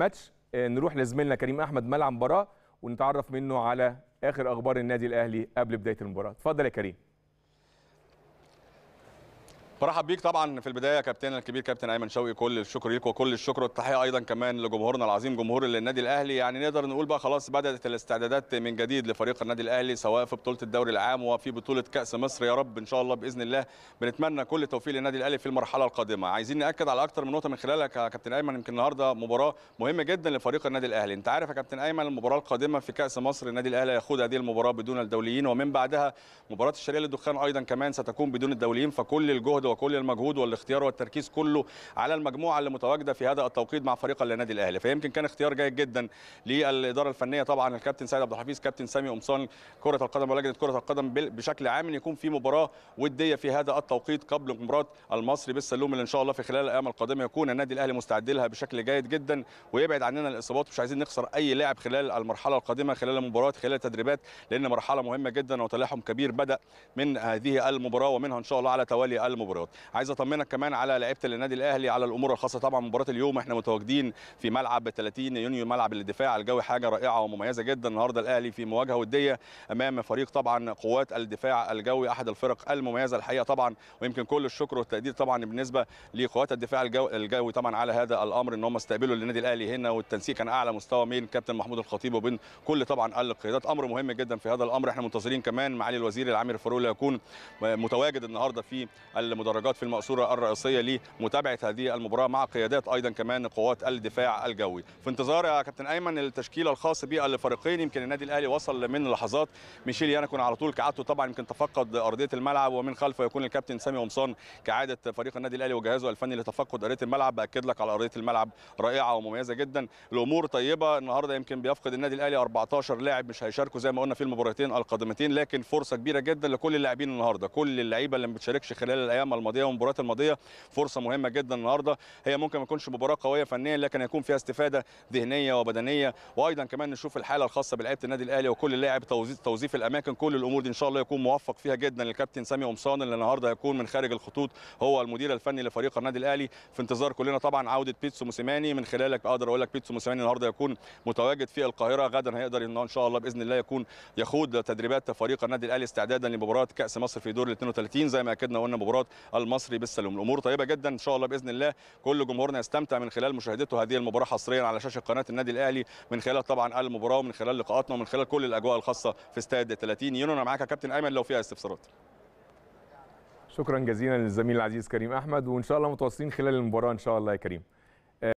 ماتش آه، نروح لزميلنا كريم احمد ملعب مباراه ونتعرف منه على اخر اخبار النادي الاهلي قبل بدايه المباراه اتفضل يا كريم برحب بيك طبعا في البدايه كابتن الكبير كابتن ايمن شوقي كل الشكر ليك وكل الشكر والتحيه ايضا كمان لجمهورنا العظيم جمهور النادي الاهلي يعني نقدر نقول بقى خلاص بدات الاستعدادات من جديد لفريق النادي الاهلي سواء في بطوله الدوري العام وفي بطوله كاس مصر يا رب ان شاء الله باذن الله بنتمنى كل التوفيق للنادي الاهلي في المرحله القادمه عايزين ناكد على اكتر من نقطه من خلالك يا كابتن ايمن يمكن النهارده مباراه مهمه جدا لفريق النادي الاهلي انت عارف يا كابتن ايمن المباراه القادمه في كاس مصر النادي الاهلي هياخد هذه المباراه بدون الدوليين ومن بعدها مباراه الشرقيه للدخان ايضا كمان ستكون بدون الدوليين فكل الجهد وكل المجهود والاختيار والتركيز كله على المجموعه اللي متواجده في هذا التوقيت مع فريق النادي الاهلي فيمكن كان اختيار جيد جدا للاداره الفنيه طبعا الكابتن سعيد عبد الحفيظ كابتن سامي قمصان كره القدم ولجنه كره القدم بشكل عام ان يكون في مباراه وديه في هذا التوقيت قبل مباراه المصري بالسلوم اللي ان شاء الله في خلال الايام القادمه يكون النادي الاهلي مستعد لها بشكل جيد جدا ويبعد عننا الاصابات مش عايزين نخسر اي لاعب خلال المرحله القادمه خلال المباريات خلال التدريبات لان مرحله مهمه جدا وتلاحم كبير بدا من هذه المباراه ومنها ان شاء الله على توالي المباراه المباريات عايز اطمنك كمان على لعيبه النادي الاهلي على الامور الخاصه طبعا مباراه اليوم احنا متواجدين في ملعب 30 يونيو ملعب الدفاع الجو حاجه رائعه ومميزه جدا النهارده الاهلي في مواجهه وديه امام فريق طبعا قوات الدفاع الجوي احد الفرق المميزه الحقيقه طبعا ويمكن كل الشكر والتقدير طبعا بالنسبه لقوات الدفاع الجو الجوي طبعا على هذا الامر ان هم استقبلوا النادي الاهلي هنا والتنسيق كان اعلى مستوى من كابتن محمود الخطيب وبين كل طبعا القيادات امر مهم جدا في هذا الامر احنا منتظرين كمان معالي الوزير العامر فاروق يكون متواجد النهارده في المدرب. درجات في المقصوره الرئيسيه لمتابعه هذه المباراه مع قيادات ايضا كمان قوات الدفاع الجوي في انتظار يا كابتن ايمن التشكيل الخاص بالفريقين يمكن النادي الاهلي وصل من لحظات ميشيل يانكون على طول كعادته طبعا يمكن تفقد ارضيه الملعب ومن خلفه يكون الكابتن سامي قمصان كعاده فريق النادي الاهلي وجهازه الفني لتفقد ارضيه الملعب باكد لك على ارضيه الملعب رائعه ومميزه جدا الامور طيبه النهارده يمكن بيفقد النادي الاهلي 14 لاعب مش هيشاركوا زي ما قلنا في المباراتين القادمتين لكن فرصه كبيره جدا لكل اللاعبين النهارده كل اللعيبه اللي ما بتشاركش خلال الايام الماضيه والمباريات الماضيه فرصه مهمه جدا النهارده هي ممكن ما تكونش مباراه قويه فنيا لكن هيكون فيها استفاده ذهنيه وبدنيه وايضا كمان نشوف الحاله الخاصه بلعيبه النادي الاهلي وكل لاعب توظيف الاماكن كل الامور دي ان شاء الله يكون موفق فيها جدا الكابتن سامي قمصان اللي النهارده هيكون من خارج الخطوط هو المدير الفني لفريق النادي الاهلي في انتظار كلنا طبعا عوده بيتسو موسيماني من خلالك اقدر اقول لك بيتسو موسيماني النهارده يكون متواجد في القاهره غدا هيقدر ان شاء الله باذن الله يكون يخوض تدريبات فريق النادي الاهلي استعدادا لمباراه كاس مصر في دور ال 32 زي ما اكدنا قلنا مباراه المصري بالسلوم الامور طيبه جدا ان شاء الله باذن الله كل جمهورنا يستمتع من خلال مشاهدته هذه المباراه حصريا على شاشه قناه النادي الاهلي من خلال طبعا المباراه ومن خلال لقاءاتنا ومن خلال كل الاجواء الخاصه في استاد 30 يونيو انا معاك يا كابتن ايمن لو فيها استفسارات شكرا جزيلا للزميل العزيز كريم احمد وان شاء الله متواصلين خلال المباراه ان شاء الله يا كريم